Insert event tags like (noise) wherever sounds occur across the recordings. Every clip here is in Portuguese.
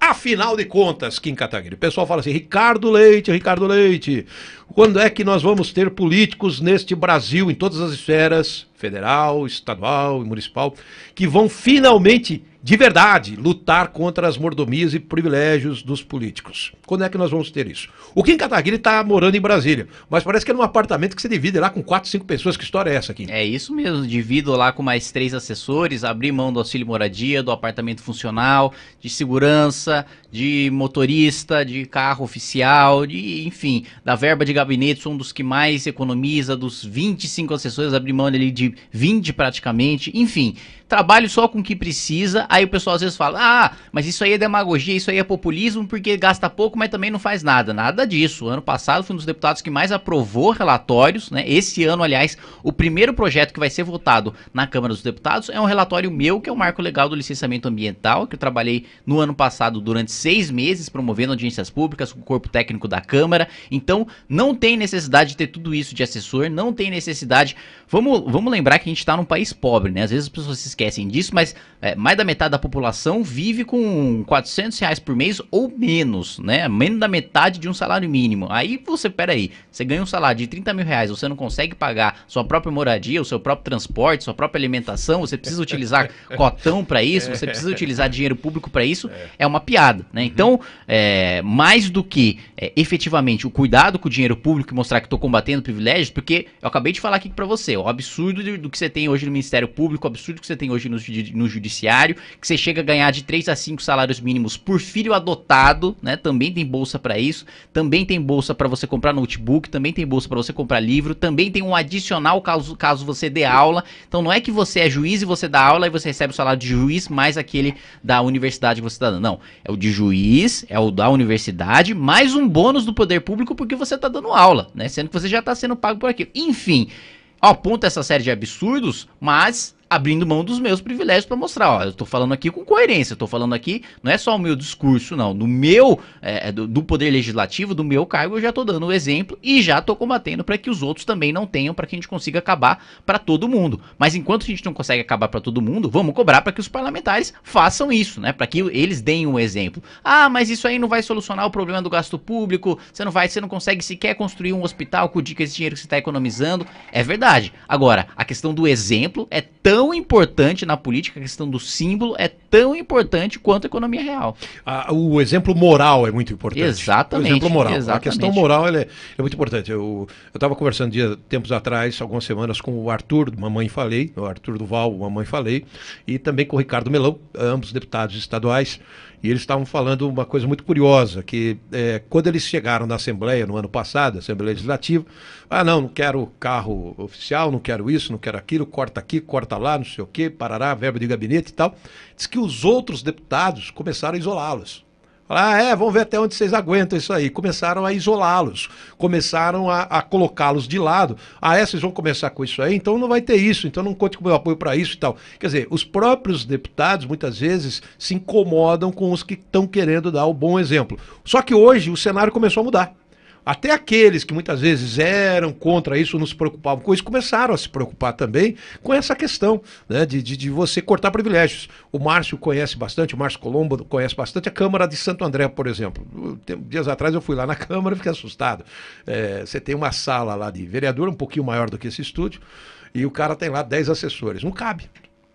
Afinal de contas, Kim Kataguiri, o pessoal fala assim, Ricardo Leite, Ricardo Leite, quando é que nós vamos ter políticos neste Brasil, em todas as esferas, federal, estadual e municipal, que vão finalmente de verdade, lutar contra as mordomias e privilégios dos políticos. Quando é que nós vamos ter isso? O Kim Kataguiri está morando em Brasília, mas parece que é num apartamento que você divide lá com quatro, cinco pessoas. Que história é essa aqui? É isso mesmo, divido lá com mais três assessores, abri mão do auxílio moradia, do apartamento funcional, de segurança, de motorista, de carro oficial, de enfim, da verba de gabinete, sou um dos que mais economiza, dos 25 assessores, abri mão ali de 20 praticamente, enfim trabalhe só com o que precisa. Aí o pessoal às vezes fala: ah, mas isso aí é demagogia, isso aí é populismo, porque gasta pouco, mas também não faz nada. Nada disso. Ano passado foi um dos deputados que mais aprovou relatórios, né? Esse ano, aliás, o primeiro projeto que vai ser votado na Câmara dos Deputados é um relatório meu, que é o marco legal do licenciamento ambiental, que eu trabalhei no ano passado durante seis meses, promovendo audiências públicas com o corpo técnico da Câmara. Então, não tem necessidade de ter tudo isso de assessor, não tem necessidade. Vamos, vamos lembrar que a gente está num país pobre, né? Às vezes as pessoas se esquecem disso, mas é, mais da metade da população vive com 400 reais por mês ou menos, né? Menos da metade de um salário mínimo. Aí você, peraí, você ganha um salário de 30 mil reais, você não consegue pagar sua própria moradia, o seu próprio transporte, sua própria alimentação, você precisa utilizar (laughs) cotão para isso, você precisa utilizar dinheiro público para isso, é uma piada, né? Então, é, mais do que é, efetivamente o cuidado com o dinheiro público e mostrar que estou combatendo privilégios, porque eu acabei de falar aqui para você, o absurdo do que você tem hoje no Ministério Público, o absurdo que você tem tem hoje no, no judiciário, que você chega a ganhar de 3 a 5 salários mínimos por filho adotado, né? Também tem bolsa para isso, também tem bolsa para você comprar notebook, também tem bolsa para você comprar livro, também tem um adicional caso, caso você dê aula. Então não é que você é juiz e você dá aula e você recebe o salário de juiz mais aquele da universidade que você tá dando. Não, é o de juiz, é o da universidade, mais um bônus do poder público porque você tá dando aula, né? Sendo que você já tá sendo pago por aquilo. Enfim, aponta essa série de absurdos, mas abrindo mão dos meus privilégios para mostrar, ó, eu estou falando aqui com coerência, estou falando aqui, não é só o meu discurso, não, do meu, é, é, do, do, poder legislativo, do meu cargo, eu já estou dando o exemplo e já estou combatendo para que os outros também não tenham, para que a gente consiga acabar para todo mundo. Mas enquanto a gente não consegue acabar para todo mundo, vamos cobrar para que os parlamentares façam isso, né, para que eles deem um exemplo. Ah, mas isso aí não vai solucionar o problema do gasto público, você não vai, você não consegue sequer construir um hospital com o dinheiro que você está economizando, é verdade. Agora, a questão do exemplo é tão tão importante na política, a questão do símbolo é tão importante quanto a economia real. Ah, o exemplo moral é muito importante. Exatamente. O exemplo moral. Exatamente. A questão moral é, é, muito importante. Eu estava conversando dia, tempos atrás, algumas semanas, com o Arthur, Mamãe Falei, o Arthur Duval, Mamãe Falei, e também com o Ricardo Melão, ambos deputados estaduais, e eles estavam falando uma coisa muito curiosa, que é, quando eles chegaram na Assembleia no ano passado, Assembleia Legislativa, ah não, não quero carro oficial, não quero isso, não quero aquilo, corta aqui, corta lá, lá, não sei o quê, parará, verba de gabinete e tal. Diz que os outros deputados começaram a isolá-los. ah, é, vamos ver até onde vocês aguentam isso aí. Começaram a isolá-los, começaram a, a colocá-los de lado. Ah, é, vocês vão começar com isso aí, então não vai ter isso, então não conte com o meu apoio para isso e tal. Quer dizer, os próprios deputados muitas vezes se incomodam com os que estão querendo dar o bom exemplo. Só que hoje o cenário começou a mudar. Até aqueles que muitas vezes eram contra isso, não se preocupavam com isso, começaram a se preocupar também com essa questão né, de, de, de, você cortar privilégios. O Márcio conhece bastante, o Márcio Colombo conhece bastante a Câmara de Santo André, por exemplo. dias atrás eu fui lá na (laughs) Câmara e fiquei assustado. É, você tem uma sala lá de vereador, um pouquinho maior do que esse estúdio, e o cara tem lá 10 assessores. Não cabe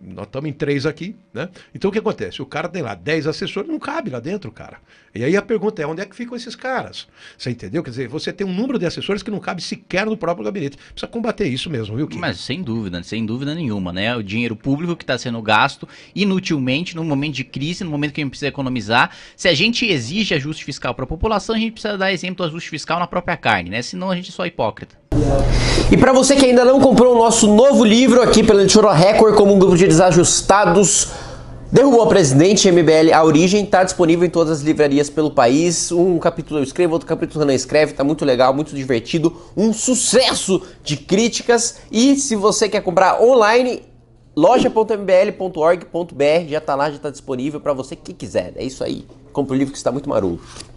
nós estamos em três aqui, né? Então o que acontece? O cara tem lá dez assessores, não cabe lá dentro, cara. E aí a pergunta é: onde é que ficam esses caras? Você entendeu? Quer dizer, você tem um número de assessores que não cabe sequer no próprio gabinete. Precisa combater isso mesmo, viu, Kim? Mas sem dúvida, sem dúvida nenhuma, né? O dinheiro público que está sendo gasto inutilmente num momento de crise, num momento que a gente precisa economizar. Se a gente exige ajuste fiscal para a população, a gente precisa dar exemplo do ajuste fiscal na própria carne, né? Senão a gente é só hipócrita. Yeah. E para você que ainda não comprou o nosso novo livro aqui pela Editora Record, como um grupo de desajustados derrubou o presidente, MBL A Origem, está disponível em todas as livrarias pelo país. Um capítulo eu escrevo, outro capítulo Renan escreve, está muito legal, muito divertido, um sucesso de críticas. E se você quer comprar online, loja.mbl.org.br já está lá, já está disponível para você que quiser. É isso aí. Compre o livro que está muito maroto.